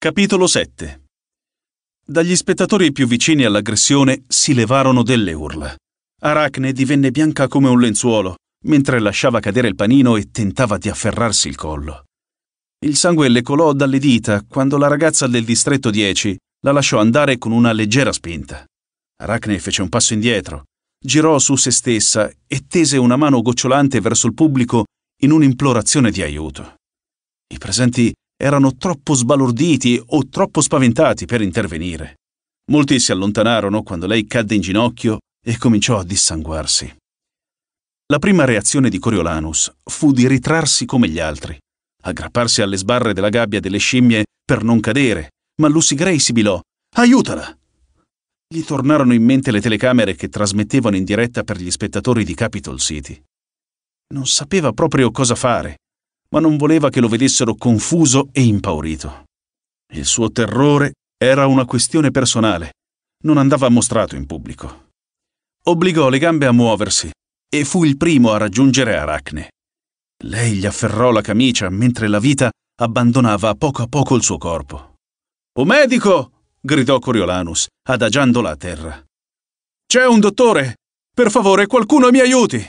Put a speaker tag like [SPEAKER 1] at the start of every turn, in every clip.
[SPEAKER 1] Capitolo 7 Dagli spettatori più vicini all'aggressione si levarono delle urla. Aracne divenne bianca come un lenzuolo, mentre lasciava cadere il panino e tentava di afferrarsi il collo. Il sangue le colò dalle dita quando la ragazza del distretto 10 la lasciò andare con una leggera spinta. Aracne fece un passo indietro, girò su se stessa e tese una mano gocciolante verso il pubblico in un'implorazione di aiuto. I presenti erano troppo sbalorditi o troppo spaventati per intervenire. Molti si allontanarono quando lei cadde in ginocchio e cominciò a dissanguarsi. La prima reazione di Coriolanus fu di ritrarsi come gli altri, aggrapparsi alle sbarre della gabbia delle scimmie per non cadere, ma Lucy Gray sibilò Aiutala! Gli tornarono in mente le telecamere che trasmettevano in diretta per gli spettatori di Capitol City. Non sapeva proprio cosa fare ma non voleva che lo vedessero confuso e impaurito. Il suo terrore era una questione personale, non andava mostrato in pubblico. Obbligò le gambe a muoversi e fu il primo a raggiungere Aracne. Lei gli afferrò la camicia mentre la vita abbandonava a poco a poco il suo corpo. Un medico! gridò Coriolanus, adagiandola a terra. C'è un dottore! Per favore, qualcuno mi aiuti!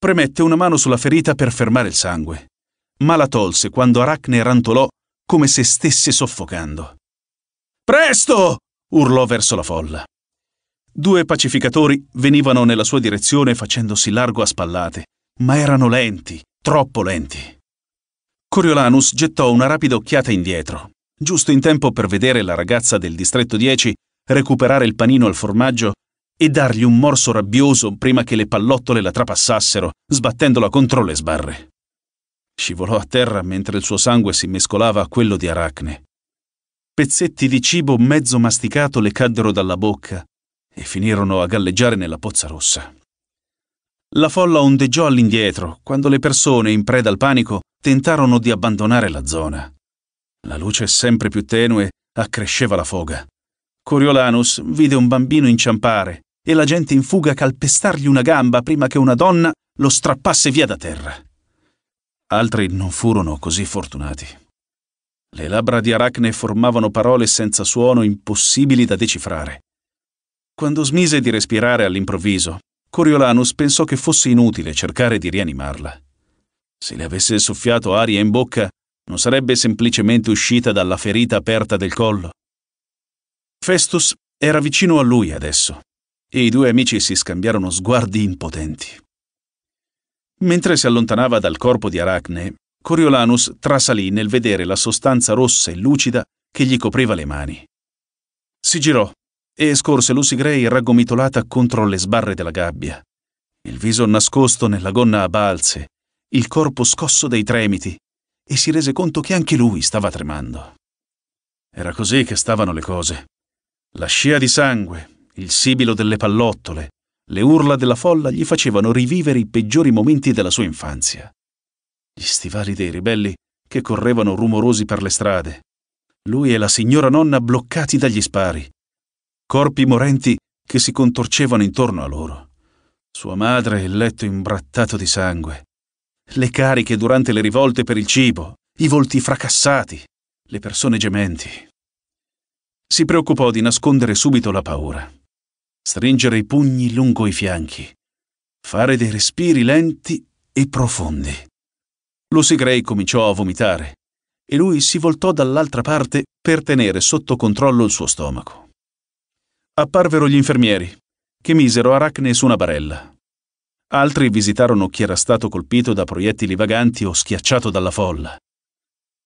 [SPEAKER 1] Premette una mano sulla ferita per fermare il sangue, ma la tolse quando Aracne rantolò come se stesse soffocando. Presto! urlò verso la folla. Due pacificatori venivano nella sua direzione facendosi largo a spallate, ma erano lenti, troppo lenti. Coriolanus gettò una rapida occhiata indietro, giusto in tempo per vedere la ragazza del distretto 10 recuperare il panino al formaggio e dargli un morso rabbioso prima che le pallottole la trapassassero, sbattendola contro le sbarre. Scivolò a terra mentre il suo sangue si mescolava a quello di Aracne. Pezzetti di cibo mezzo masticato le caddero dalla bocca e finirono a galleggiare nella pozza rossa. La folla ondeggiò all'indietro quando le persone, in preda al panico, tentarono di abbandonare la zona. La luce sempre più tenue accresceva la foga. Coriolanus vide un bambino inciampare e la gente in fuga calpestargli una gamba prima che una donna lo strappasse via da terra. Altri non furono così fortunati. Le labbra di Aracne formavano parole senza suono impossibili da decifrare. Quando smise di respirare all'improvviso, Coriolanus pensò che fosse inutile cercare di rianimarla. Se le avesse soffiato aria in bocca, non sarebbe semplicemente uscita dalla ferita aperta del collo. Festus era vicino a lui adesso i due amici si scambiarono sguardi impotenti. Mentre si allontanava dal corpo di Aracne, Coriolanus trasalì nel vedere la sostanza rossa e lucida che gli copriva le mani. Si girò e scorse Lucy Gray raggomitolata contro le sbarre della gabbia, il viso nascosto nella gonna a balze, il corpo scosso dai tremiti, e si rese conto che anche lui stava tremando. Era così che stavano le cose. La scia di sangue, il sibilo delle pallottole, le urla della folla gli facevano rivivere i peggiori momenti della sua infanzia. Gli stivali dei ribelli che correvano rumorosi per le strade, lui e la signora nonna bloccati dagli spari, corpi morenti che si contorcevano intorno a loro, sua madre e il letto imbrattato di sangue, le cariche durante le rivolte per il cibo, i volti fracassati, le persone gementi. Si preoccupò di nascondere subito la paura stringere i pugni lungo i fianchi, fare dei respiri lenti e profondi. Lucy Gray cominciò a vomitare e lui si voltò dall'altra parte per tenere sotto controllo il suo stomaco. Apparvero gli infermieri, che misero Aracne su una barella. Altri visitarono chi era stato colpito da proiettili vaganti o schiacciato dalla folla.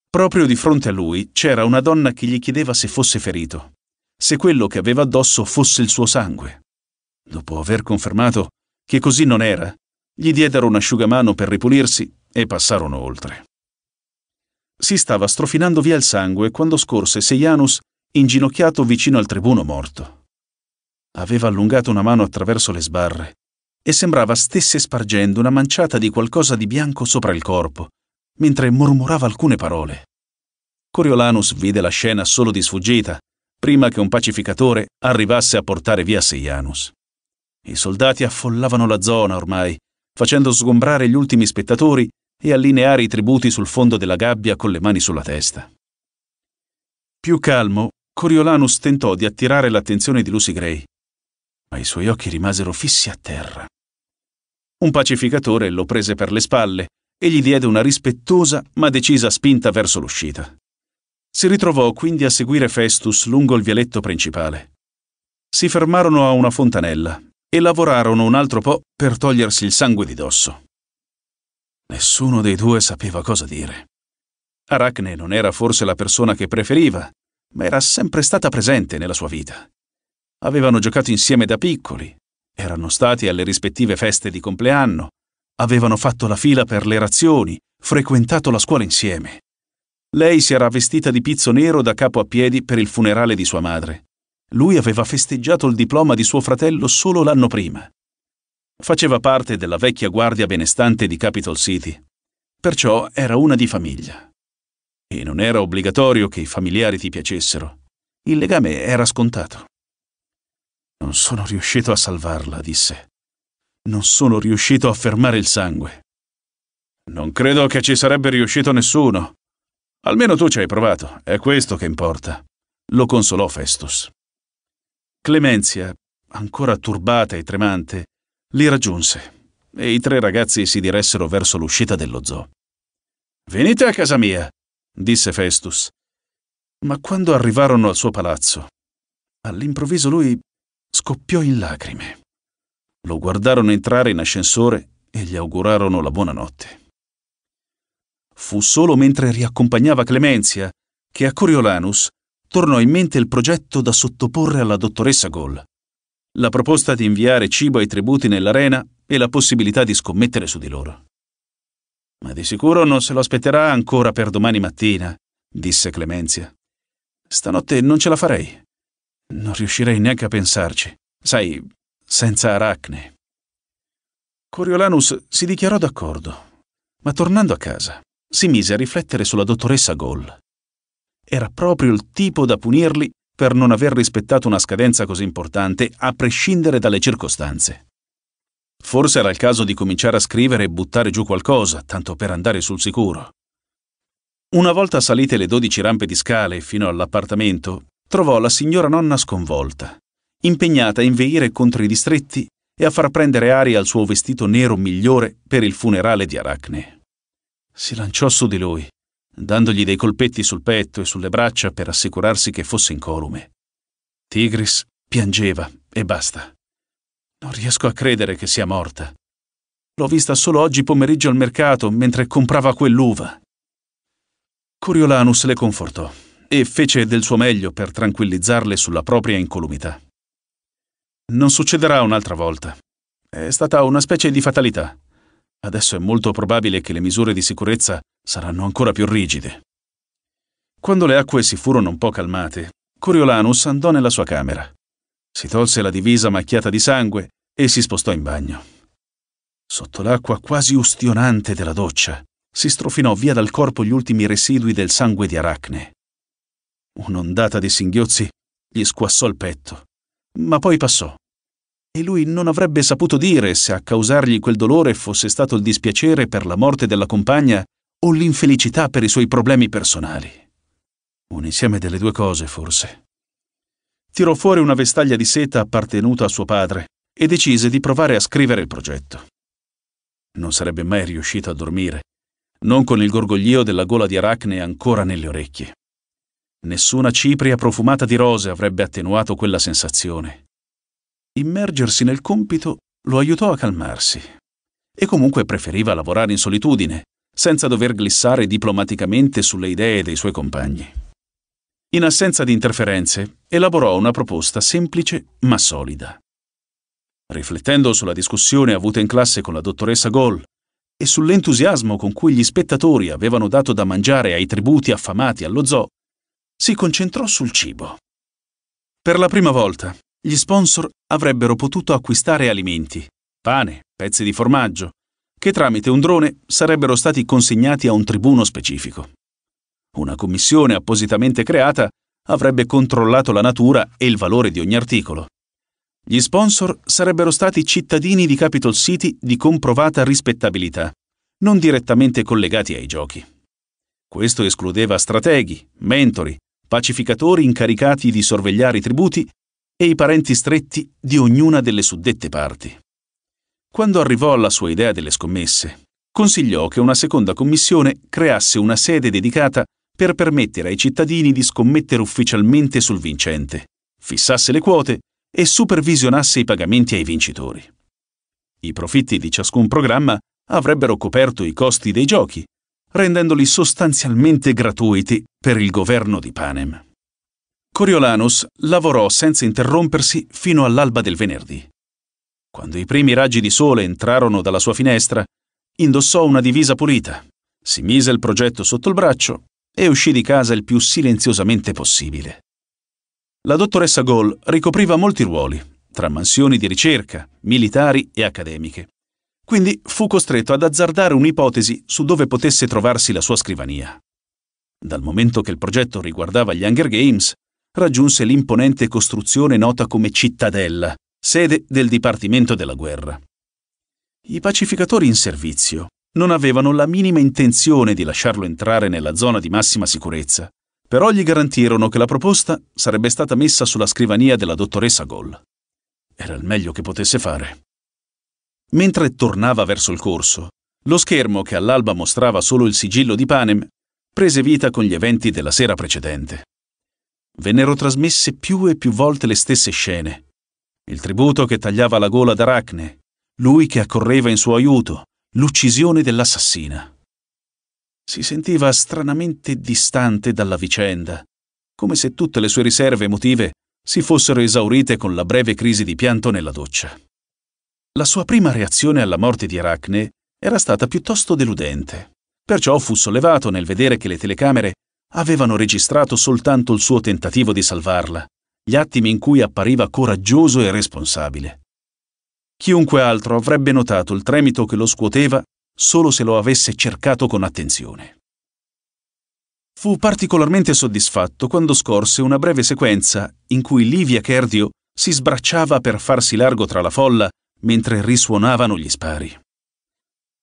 [SPEAKER 1] Proprio di fronte a lui c'era una donna che gli chiedeva se fosse ferito se quello che aveva addosso fosse il suo sangue. Dopo aver confermato che così non era, gli diedero un asciugamano per ripulirsi e passarono oltre. Si stava strofinando via il sangue quando scorse Sejanus inginocchiato vicino al tribuno morto. Aveva allungato una mano attraverso le sbarre e sembrava stesse spargendo una manciata di qualcosa di bianco sopra il corpo, mentre mormorava alcune parole. Coriolanus vide la scena solo di sfuggita prima che un pacificatore arrivasse a portare via Sejanus. I soldati affollavano la zona ormai, facendo sgombrare gli ultimi spettatori e allineare i tributi sul fondo della gabbia con le mani sulla testa. Più calmo, Coriolanus tentò di attirare l'attenzione di Lucy Gray, ma i suoi occhi rimasero fissi a terra. Un pacificatore lo prese per le spalle e gli diede una rispettosa ma decisa spinta verso l'uscita. Si ritrovò quindi a seguire Festus lungo il vialetto principale. Si fermarono a una fontanella e lavorarono un altro po' per togliersi il sangue di dosso. Nessuno dei due sapeva cosa dire. Aracne non era forse la persona che preferiva, ma era sempre stata presente nella sua vita. Avevano giocato insieme da piccoli, erano stati alle rispettive feste di compleanno, avevano fatto la fila per le razioni, frequentato la scuola insieme. Lei si era vestita di pizzo nero da capo a piedi per il funerale di sua madre. Lui aveva festeggiato il diploma di suo fratello solo l'anno prima. Faceva parte della vecchia guardia benestante di Capitol City, perciò era una di famiglia. E non era obbligatorio che i familiari ti piacessero. Il legame era scontato. Non sono riuscito a salvarla, disse. Non sono riuscito a fermare il sangue. Non credo che ci sarebbe riuscito nessuno, Almeno tu ci hai provato, è questo che importa. Lo consolò Festus. Clemenzia, ancora turbata e tremante, li raggiunse e i tre ragazzi si diressero verso l'uscita dello zoo. Venite a casa mia, disse Festus. Ma quando arrivarono al suo palazzo, all'improvviso lui scoppiò in lacrime. Lo guardarono entrare in ascensore e gli augurarono la buonanotte. Fu solo mentre riaccompagnava Clemenzia che a Coriolanus tornò in mente il progetto da sottoporre alla dottoressa Gol. La proposta di inviare cibo ai tributi nell'arena e la possibilità di scommettere su di loro. Ma di sicuro non se lo aspetterà ancora per domani mattina, disse Clemenzia. Stanotte non ce la farei. Non riuscirei neanche a pensarci. Sai, senza Aracne. Coriolanus si dichiarò d'accordo, ma tornando a casa si mise a riflettere sulla dottoressa Gall. Era proprio il tipo da punirli per non aver rispettato una scadenza così importante, a prescindere dalle circostanze. Forse era il caso di cominciare a scrivere e buttare giù qualcosa, tanto per andare sul sicuro. Una volta salite le dodici rampe di scale fino all'appartamento, trovò la signora nonna sconvolta, impegnata a inveire contro i distretti e a far prendere aria al suo vestito nero migliore per il funerale di Aracne si lanciò su di lui, dandogli dei colpetti sul petto e sulle braccia per assicurarsi che fosse incolume. Tigris piangeva e basta. Non riesco a credere che sia morta. L'ho vista solo oggi pomeriggio al mercato mentre comprava quell'uva. Coriolanus le confortò e fece del suo meglio per tranquillizzarle sulla propria incolumità. Non succederà un'altra volta. È stata una specie di fatalità. Adesso è molto probabile che le misure di sicurezza saranno ancora più rigide. Quando le acque si furono un po' calmate, Coriolanus andò nella sua camera. Si tolse la divisa macchiata di sangue e si spostò in bagno. Sotto l'acqua quasi ustionante della doccia, si strofinò via dal corpo gli ultimi residui del sangue di Aracne. Un'ondata di singhiozzi gli squassò il petto, ma poi passò e lui non avrebbe saputo dire se a causargli quel dolore fosse stato il dispiacere per la morte della compagna o l'infelicità per i suoi problemi personali. Un insieme delle due cose, forse. Tirò fuori una vestaglia di seta appartenuta a suo padre e decise di provare a scrivere il progetto. Non sarebbe mai riuscito a dormire, non con il gorgoglio della gola di Aracne ancora nelle orecchie. Nessuna cipria profumata di rose avrebbe attenuato quella sensazione immergersi nel compito lo aiutò a calmarsi. E comunque preferiva lavorare in solitudine, senza dover glissare diplomaticamente sulle idee dei suoi compagni. In assenza di interferenze, elaborò una proposta semplice ma solida. Riflettendo sulla discussione avuta in classe con la dottoressa Goll e sull'entusiasmo con cui gli spettatori avevano dato da mangiare ai tributi affamati allo zoo, si concentrò sul cibo. Per la prima volta, gli sponsor avrebbero potuto acquistare alimenti, pane, pezzi di formaggio, che tramite un drone sarebbero stati consegnati a un tribuno specifico. Una commissione appositamente creata avrebbe controllato la natura e il valore di ogni articolo. Gli sponsor sarebbero stati cittadini di Capital City di comprovata rispettabilità, non direttamente collegati ai giochi. Questo escludeva strateghi, mentori, pacificatori incaricati di sorvegliare i tributi e i parenti stretti di ognuna delle suddette parti. Quando arrivò alla sua idea delle scommesse, consigliò che una seconda commissione creasse una sede dedicata per permettere ai cittadini di scommettere ufficialmente sul vincente, fissasse le quote e supervisionasse i pagamenti ai vincitori. I profitti di ciascun programma avrebbero coperto i costi dei giochi, rendendoli sostanzialmente gratuiti per il governo di Panem. Coriolanus lavorò senza interrompersi fino all'alba del venerdì. Quando i primi raggi di sole entrarono dalla sua finestra, indossò una divisa pulita, si mise il progetto sotto il braccio e uscì di casa il più silenziosamente possibile. La dottoressa Gall ricopriva molti ruoli, tra mansioni di ricerca, militari e accademiche. Quindi fu costretto ad azzardare un'ipotesi su dove potesse trovarsi la sua scrivania. Dal momento che il progetto riguardava gli Hunger Games, raggiunse l'imponente costruzione nota come Cittadella, sede del Dipartimento della Guerra. I pacificatori in servizio non avevano la minima intenzione di lasciarlo entrare nella zona di massima sicurezza, però gli garantirono che la proposta sarebbe stata messa sulla scrivania della dottoressa Goll. Era il meglio che potesse fare. Mentre tornava verso il corso, lo schermo che all'alba mostrava solo il sigillo di Panem prese vita con gli eventi della sera precedente vennero trasmesse più e più volte le stesse scene. Il tributo che tagliava la gola ad Aracne, lui che accorreva in suo aiuto, l'uccisione dell'assassina. Si sentiva stranamente distante dalla vicenda, come se tutte le sue riserve emotive si fossero esaurite con la breve crisi di pianto nella doccia. La sua prima reazione alla morte di Aracne era stata piuttosto deludente, perciò fu sollevato nel vedere che le telecamere avevano registrato soltanto il suo tentativo di salvarla, gli attimi in cui appariva coraggioso e responsabile. Chiunque altro avrebbe notato il tremito che lo scuoteva solo se lo avesse cercato con attenzione. Fu particolarmente soddisfatto quando scorse una breve sequenza in cui Livia Kerdio si sbracciava per farsi largo tra la folla mentre risuonavano gli spari.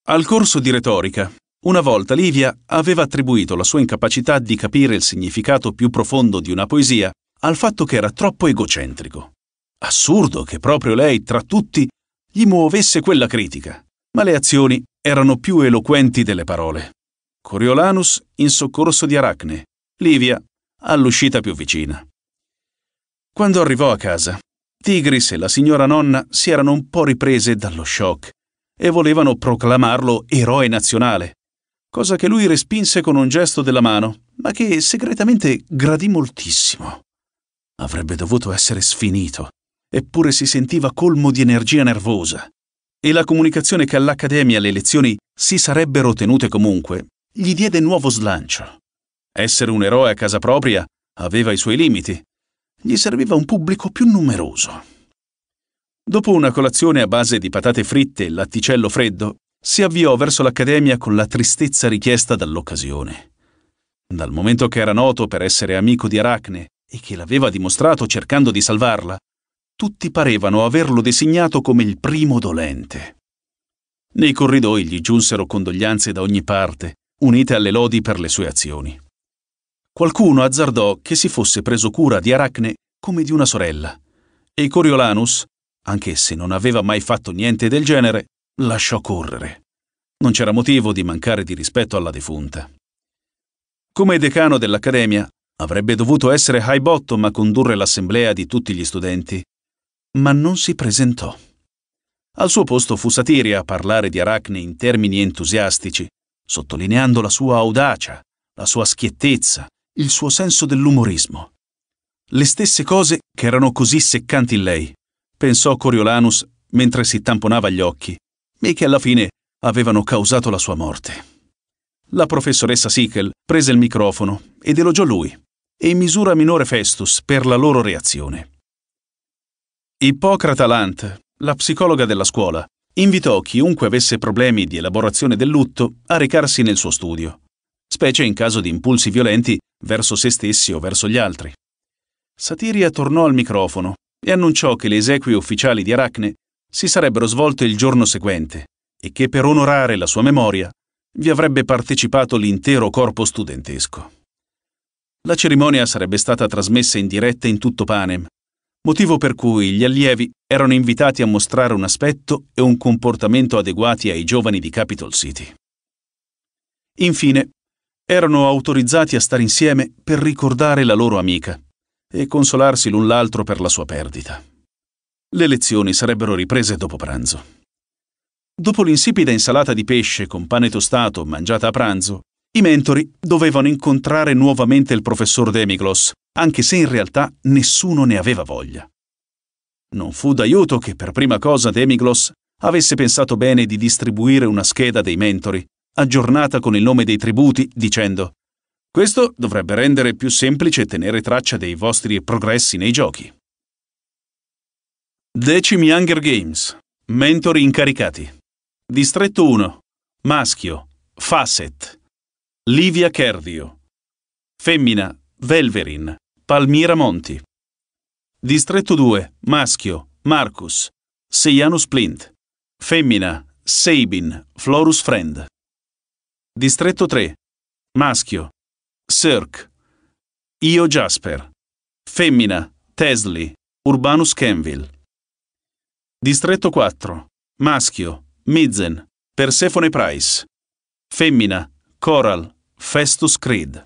[SPEAKER 1] Al corso di retorica, una volta Livia aveva attribuito la sua incapacità di capire il significato più profondo di una poesia al fatto che era troppo egocentrico. Assurdo che proprio lei, tra tutti, gli muovesse quella critica, ma le azioni erano più eloquenti delle parole. Coriolanus in soccorso di Aracne, Livia all'uscita più vicina. Quando arrivò a casa, Tigris e la signora nonna si erano un po' riprese dallo shock e volevano proclamarlo eroe nazionale, cosa che lui respinse con un gesto della mano, ma che segretamente gradì moltissimo. Avrebbe dovuto essere sfinito, eppure si sentiva colmo di energia nervosa. E la comunicazione che all'Accademia le lezioni si sarebbero tenute comunque gli diede nuovo slancio. Essere un eroe a casa propria aveva i suoi limiti. Gli serviva un pubblico più numeroso. Dopo una colazione a base di patate fritte e latticello freddo, si avviò verso l'accademia con la tristezza richiesta dall'occasione. Dal momento che era noto per essere amico di Aracne e che l'aveva dimostrato cercando di salvarla, tutti parevano averlo designato come il primo dolente. Nei corridoi gli giunsero condoglianze da ogni parte, unite alle lodi per le sue azioni. Qualcuno azzardò che si fosse preso cura di Aracne come di una sorella, e Coriolanus, anche se non aveva mai fatto niente del genere, lasciò correre. Non c'era motivo di mancare di rispetto alla defunta. Come decano dell'Accademia, avrebbe dovuto essere high bottom a condurre l'assemblea di tutti gli studenti, ma non si presentò. Al suo posto fu Satiria a parlare di Aracne in termini entusiastici, sottolineando la sua audacia, la sua schiettezza, il suo senso dell'umorismo. Le stesse cose che erano così seccanti in lei, pensò Coriolanus mentre si tamponava gli occhi e che alla fine avevano causato la sua morte. La professoressa Sickel prese il microfono ed elogiò lui e in misura minore Festus per la loro reazione. Ippocrata Lant, la psicologa della scuola, invitò chiunque avesse problemi di elaborazione del lutto a recarsi nel suo studio, specie in caso di impulsi violenti verso se stessi o verso gli altri. Satiria tornò al microfono e annunciò che le esequie ufficiali di Aracne si sarebbero svolte il giorno seguente e che per onorare la sua memoria vi avrebbe partecipato l'intero corpo studentesco. La cerimonia sarebbe stata trasmessa in diretta in tutto Panem, motivo per cui gli allievi erano invitati a mostrare un aspetto e un comportamento adeguati ai giovani di Capitol City. Infine, erano autorizzati a stare insieme per ricordare la loro amica e consolarsi l'un l'altro per la sua perdita. Le lezioni sarebbero riprese dopo pranzo. Dopo l'insipida insalata di pesce con pane tostato mangiata a pranzo, i mentori dovevano incontrare nuovamente il professor Demiglos, anche se in realtà nessuno ne aveva voglia. Non fu d'aiuto che per prima cosa Demiglos avesse pensato bene di distribuire una scheda dei mentori, aggiornata con il nome dei tributi, dicendo Questo dovrebbe rendere più semplice tenere traccia dei vostri progressi nei giochi. Decimi Hunger Games. Mentori incaricati. Distretto 1. Maschio. Facet. Livia Kerdio. Femmina. Velverin. Palmira Monti. Distretto 2. Maschio. Marcus. Seianus Plint. Femmina. Sabin. Florus Friend. Distretto 3. Maschio. Cirque. Io Jasper. Femmina. Tesli. Urbanus Kenville. Distretto 4. Maschio, Midzen, Persephone Price. Femmina, Coral, Festus Creed.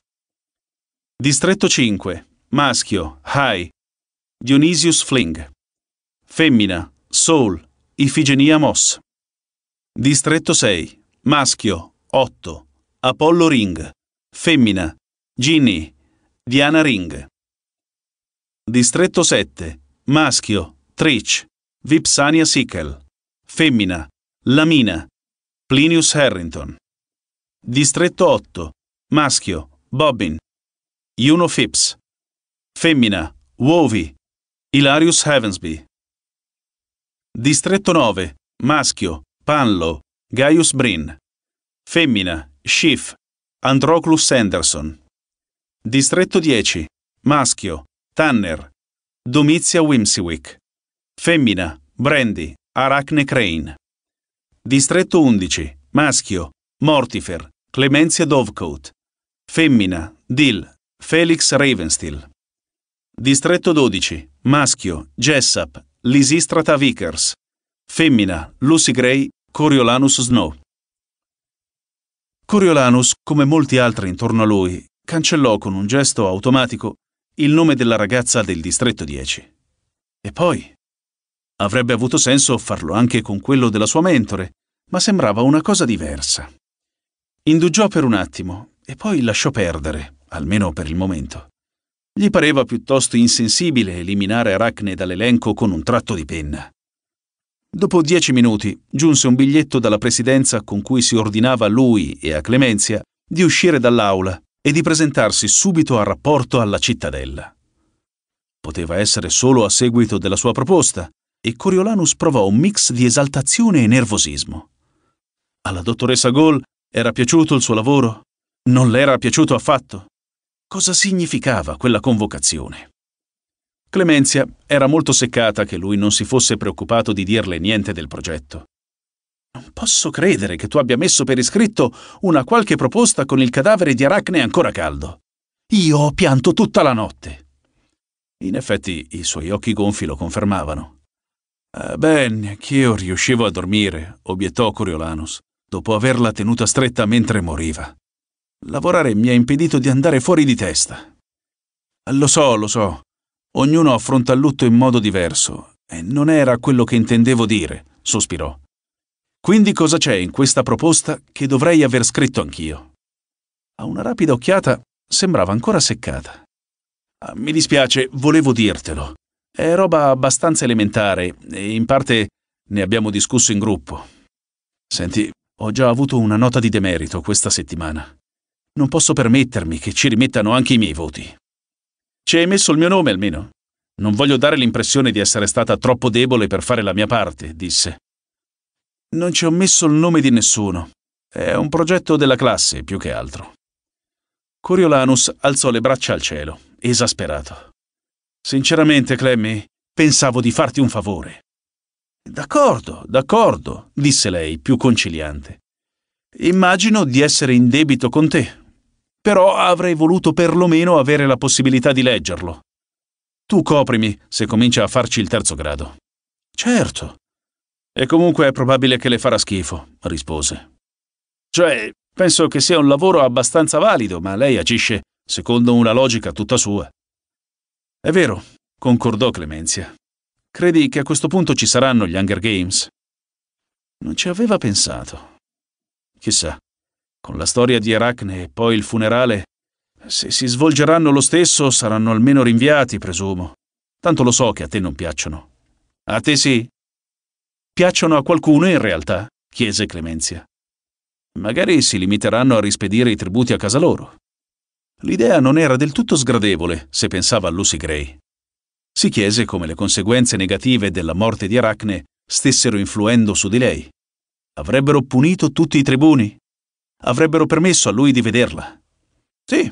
[SPEAKER 1] Distretto 5. Maschio, High, Dionysius Fling. Femmina, Soul, Ifigenia Moss. Distretto 6. Maschio, 8. Apollo Ring. Femmina, Ginny, Diana Ring. Distretto 7. Maschio, Trich. Vipsania Sickel. Femmina. Lamina. Plinius Harrington. Distretto 8. Maschio. Bobbin. Juno Phipps. Femmina. Wovi. Hilarius Havensby. Distretto 9. Maschio. Panlo. Gaius Brin. Femmina. Schiff. Androclus Anderson. Distretto 10. Maschio. Tanner. Domizia Wimsiwick. Femmina, Brandy, Arachne Crane. Distretto 11, maschio, Mortifer, Clemenzia Dovecote. Femmina, Dill, Felix Ravensteel. Distretto 12, maschio, Jessup, Lisistrata Vickers. Femmina, Lucy Gray, Coriolanus Snow. Coriolanus, come molti altri intorno a lui, cancellò con un gesto automatico il nome della ragazza del distretto 10. E poi Avrebbe avuto senso farlo anche con quello della sua mentore, ma sembrava una cosa diversa. Indugiò per un attimo e poi lasciò perdere, almeno per il momento. Gli pareva piuttosto insensibile eliminare Aracne dall'elenco con un tratto di penna. Dopo dieci minuti giunse un biglietto dalla presidenza con cui si ordinava a lui e a Clemenzia di uscire dall'aula e di presentarsi subito al rapporto alla cittadella. Poteva essere solo a seguito della sua proposta, e Coriolanus provò un mix di esaltazione e nervosismo. Alla dottoressa Gall era piaciuto il suo lavoro? Non le era piaciuto affatto? Cosa significava quella convocazione? Clemenzia era molto seccata che lui non si fosse preoccupato di dirle niente del progetto. Non posso credere che tu abbia messo per iscritto una qualche proposta con il cadavere di Aracne ancora caldo. Io ho pianto tutta la notte. In effetti i suoi occhi gonfi lo confermavano. Beh, anch'io riuscivo a dormire, obiettò Coriolanus, dopo averla tenuta stretta mentre moriva. Lavorare mi ha impedito di andare fuori di testa. Eh, lo so, lo so. Ognuno affronta il lutto in modo diverso, e non era quello che intendevo dire, sospirò. Quindi cosa c'è in questa proposta che dovrei aver scritto anch'io? A una rapida occhiata sembrava ancora seccata. Eh, mi dispiace, volevo dirtelo. È roba abbastanza elementare e in parte ne abbiamo discusso in gruppo. Senti, ho già avuto una nota di demerito questa settimana. Non posso permettermi che ci rimettano anche i miei voti. Ci hai messo il mio nome almeno. Non voglio dare l'impressione di essere stata troppo debole per fare la mia parte, disse. Non ci ho messo il nome di nessuno. È un progetto della classe, più che altro. Coriolanus alzò le braccia al cielo, esasperato. Sinceramente, Clemmy, pensavo di farti un favore. D'accordo, d'accordo, disse lei, più conciliante. Immagino di essere in debito con te, però avrei voluto perlomeno avere la possibilità di leggerlo. Tu coprimi se comincia a farci il terzo grado. Certo. E comunque è probabile che le farà schifo, rispose. Cioè, penso che sia un lavoro abbastanza valido, ma lei agisce secondo una logica tutta sua. È vero, concordò Clemenzia. Credi che a questo punto ci saranno gli Hunger Games? Non ci aveva pensato. Chissà, con la storia di Arachne e poi il funerale, se si svolgeranno lo stesso saranno almeno rinviati, presumo. Tanto lo so che a te non piacciono. A te sì? Piacciono a qualcuno in realtà? chiese Clemenzia. Magari si limiteranno a rispedire i tributi a casa loro. L'idea non era del tutto sgradevole, se pensava a Lucy Gray. Si chiese come le conseguenze negative della morte di Aracne stessero influendo su di lei. Avrebbero punito tutti i tribuni? Avrebbero permesso a lui di vederla? Sì.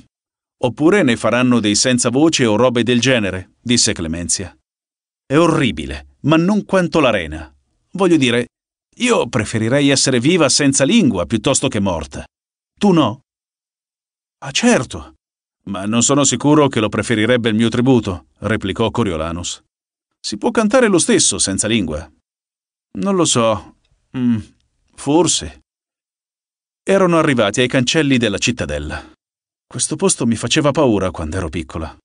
[SPEAKER 1] Oppure ne faranno dei senza voce o robe del genere, disse Clemenzia. È orribile, ma non quanto l'arena. Voglio dire, io preferirei essere viva senza lingua piuttosto che morta. Tu no? Ah certo, ma non sono sicuro che lo preferirebbe il mio tributo, replicò Coriolanus. Si può cantare lo stesso, senza lingua. Non lo so. Mm, forse. Erano arrivati ai cancelli della cittadella. Questo posto mi faceva paura quando ero piccola.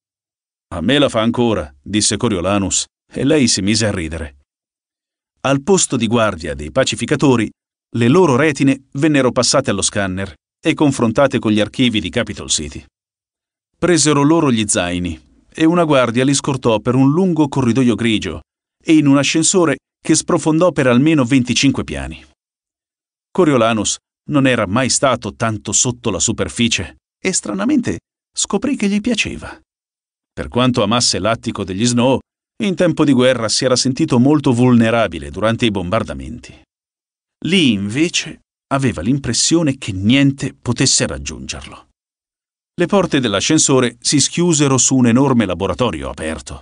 [SPEAKER 1] A me la fa ancora, disse Coriolanus, e lei si mise a ridere. Al posto di guardia dei pacificatori, le loro retine vennero passate allo scanner e confrontate con gli archivi di Capitol City. Presero loro gli zaini e una guardia li scortò per un lungo corridoio grigio e in un ascensore che sprofondò per almeno 25 piani. Coriolanus non era mai stato tanto sotto la superficie e stranamente scoprì che gli piaceva. Per quanto amasse l'attico degli Snow, in tempo di guerra si era sentito molto vulnerabile durante i bombardamenti. Lì invece aveva l'impressione che niente potesse raggiungerlo. Le porte dell'ascensore si schiusero su un enorme laboratorio aperto.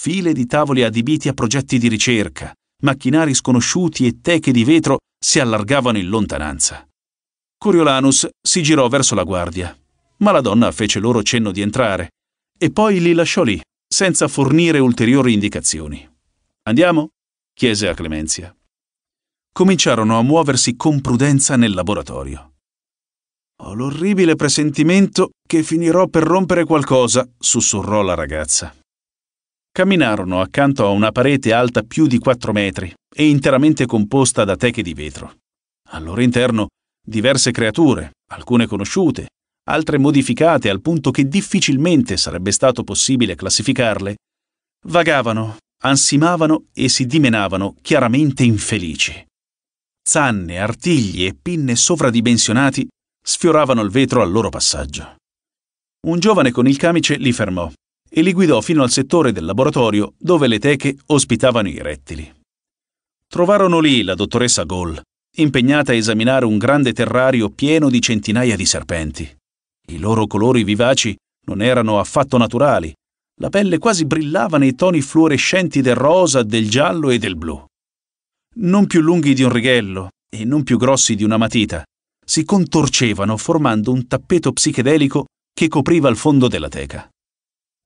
[SPEAKER 1] File di tavoli adibiti a progetti di ricerca, macchinari sconosciuti e teche di vetro si allargavano in lontananza. Coriolanus si girò verso la guardia, ma la donna fece loro cenno di entrare e poi li lasciò lì, senza fornire ulteriori indicazioni. Andiamo? chiese a Clemenzia. Cominciarono a muoversi con prudenza nel laboratorio. Ho l'orribile presentimento che finirò per rompere qualcosa, sussurrò la ragazza. Camminarono accanto a una parete alta più di quattro metri e interamente composta da teche di vetro. Al loro interno diverse creature, alcune conosciute, altre modificate al punto che difficilmente sarebbe stato possibile classificarle, vagavano, ansimavano e si dimenavano chiaramente infelici. Zanne, artigli e pinne sovradimensionati sfioravano il vetro al loro passaggio. Un giovane con il camice li fermò e li guidò fino al settore del laboratorio dove le teche ospitavano i rettili. Trovarono lì la dottoressa Gall, impegnata a esaminare un grande terrario pieno di centinaia di serpenti. I loro colori vivaci non erano affatto naturali, la pelle quasi brillava nei toni fluorescenti del rosa, del giallo e del blu. Non più lunghi di un righello e non più grossi di una matita, si contorcevano formando un tappeto psichedelico che copriva il fondo della teca.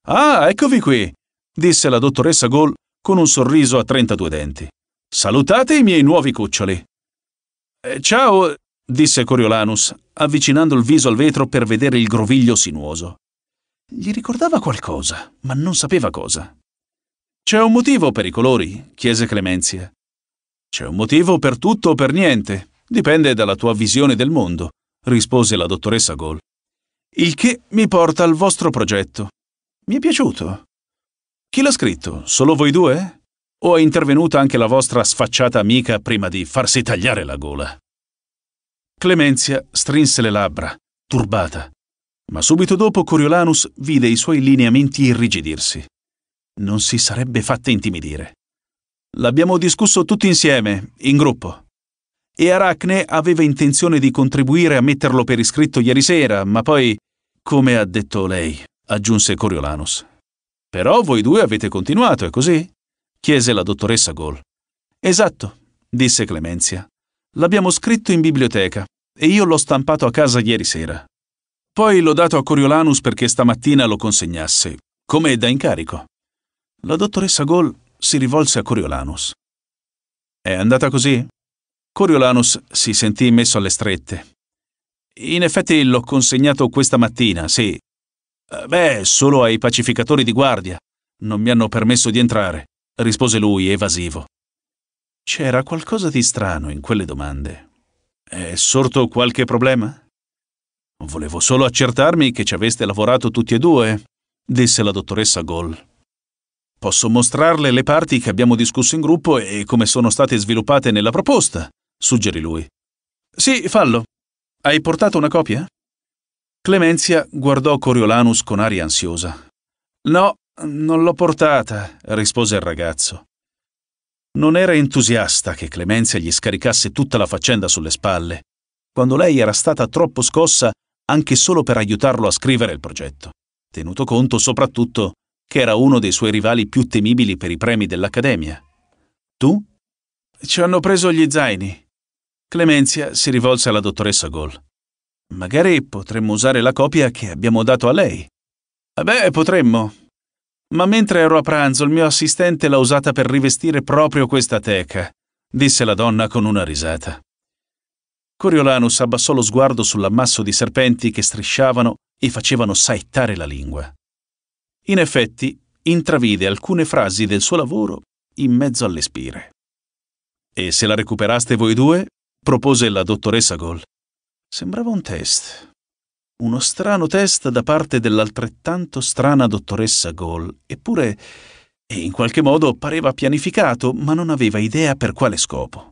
[SPEAKER 1] Ah, eccovi qui, disse la dottoressa Gol con un sorriso a 32 denti. Salutate i miei nuovi cuccioli. Eh, ciao, disse Coriolanus, avvicinando il viso al vetro per vedere il groviglio sinuoso. Gli ricordava qualcosa, ma non sapeva cosa. C'è un motivo per i colori? chiese Clemenzia. C'è un motivo per tutto o per niente, Dipende dalla tua visione del mondo, rispose la dottoressa Gol. Il che mi porta al vostro progetto. Mi è piaciuto. Chi l'ha scritto? Solo voi due? O è intervenuta anche la vostra sfacciata amica prima di farsi tagliare la gola? Clemenzia strinse le labbra, turbata, ma subito dopo Coriolanus vide i suoi lineamenti irrigidirsi. Non si sarebbe fatta intimidire. L'abbiamo discusso tutti insieme, in gruppo e Aracne aveva intenzione di contribuire a metterlo per iscritto ieri sera, ma poi, come ha detto lei, aggiunse Coriolanus. Però voi due avete continuato, è così? chiese la dottoressa Gol. Esatto, disse Clemenzia. L'abbiamo scritto in biblioteca e io l'ho stampato a casa ieri sera. Poi l'ho dato a Coriolanus perché stamattina lo consegnasse, come da incarico. La dottoressa Gol si rivolse a Coriolanus. È andata così? Coriolanus si sentì messo alle strette. In effetti l'ho consegnato questa mattina, sì. Eh, beh, solo ai pacificatori di guardia. Non mi hanno permesso di entrare, rispose lui evasivo. C'era qualcosa di strano in quelle domande. È sorto qualche problema? Volevo solo accertarmi che ci aveste lavorato tutti e due, disse la dottoressa Goll. Posso mostrarle le parti che abbiamo discusso in gruppo e come sono state sviluppate nella proposta, suggerì lui. Sì, fallo. Hai portato una copia? Clemenzia guardò Coriolanus con aria ansiosa. No, non l'ho portata, rispose il ragazzo. Non era entusiasta che Clemenzia gli scaricasse tutta la faccenda sulle spalle, quando lei era stata troppo scossa anche solo per aiutarlo a scrivere il progetto, tenuto conto soprattutto che era uno dei suoi rivali più temibili per i premi dell'Accademia. Tu? Ci hanno preso gli zaini, Clemenzia si rivolse alla dottoressa Gol. Magari potremmo usare la copia che abbiamo dato a lei. Eh beh, potremmo. Ma mentre ero a pranzo, il mio assistente l'ha usata per rivestire proprio questa teca, disse la donna con una risata. Coriolanus abbassò lo sguardo sull'ammasso di serpenti che strisciavano e facevano saettare la lingua. In effetti, intravide alcune frasi del suo lavoro in mezzo alle spire. E se la recuperaste voi due, propose la dottoressa Gol. Sembrava un test. Uno strano test da parte dell'altrettanto strana dottoressa Gol, eppure e in qualche modo pareva pianificato, ma non aveva idea per quale scopo.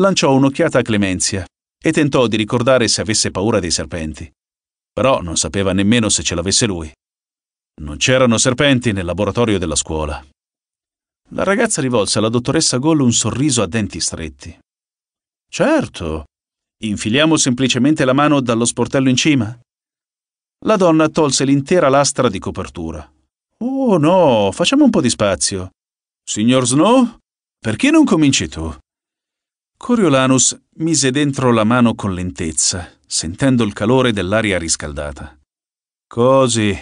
[SPEAKER 1] Lanciò un'occhiata a Clemenzia e tentò di ricordare se avesse paura dei serpenti, però non sapeva nemmeno se ce l'avesse lui. Non c'erano serpenti nel laboratorio della scuola. La ragazza rivolse alla dottoressa Gol un sorriso a denti stretti. Certo. Infiliamo semplicemente la mano dallo sportello in cima? La donna tolse l'intera lastra di copertura. Oh no, facciamo un po' di spazio. Signor Snow, perché non cominci tu? Coriolanus mise dentro la mano con lentezza, sentendo il calore dell'aria riscaldata. Così,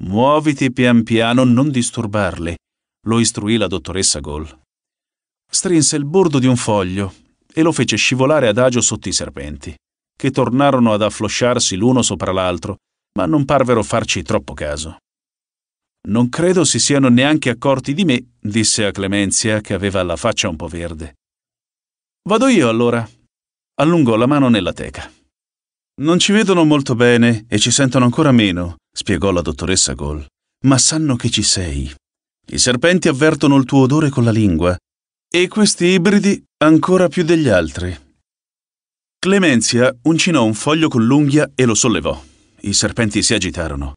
[SPEAKER 1] muoviti pian piano, non disturbarle, lo istruì la dottoressa Gol. Strinse il bordo di un foglio, e lo fece scivolare adagio sotto i serpenti, che tornarono ad afflosciarsi l'uno sopra l'altro, ma non parvero farci troppo caso. Non credo si siano neanche accorti di me, disse a Clemenzia, che aveva la faccia un po' verde. Vado io allora. Allungò la mano nella teca. Non ci vedono molto bene e ci sentono ancora meno, spiegò la dottoressa Gol. ma sanno che ci sei. I serpenti avvertono il tuo odore con la lingua e questi ibridi ancora più degli altri. Clemenzia uncinò un foglio con l'unghia e lo sollevò. I serpenti si agitarono.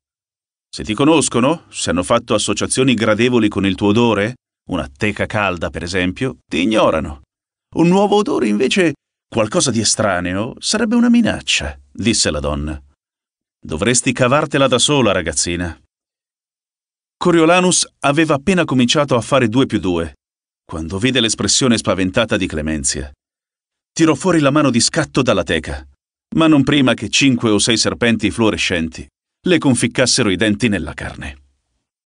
[SPEAKER 1] Se ti conoscono, se hanno fatto associazioni gradevoli con il tuo odore, una teca calda per esempio, ti ignorano. Un nuovo odore invece, qualcosa di estraneo, sarebbe una minaccia, disse la donna. Dovresti cavartela da sola, ragazzina. Coriolanus aveva appena cominciato a fare due più due quando vide l'espressione spaventata di Clemenzia. Tirò fuori la mano di scatto dalla teca, ma non prima che cinque o sei serpenti fluorescenti le conficcassero i denti nella carne.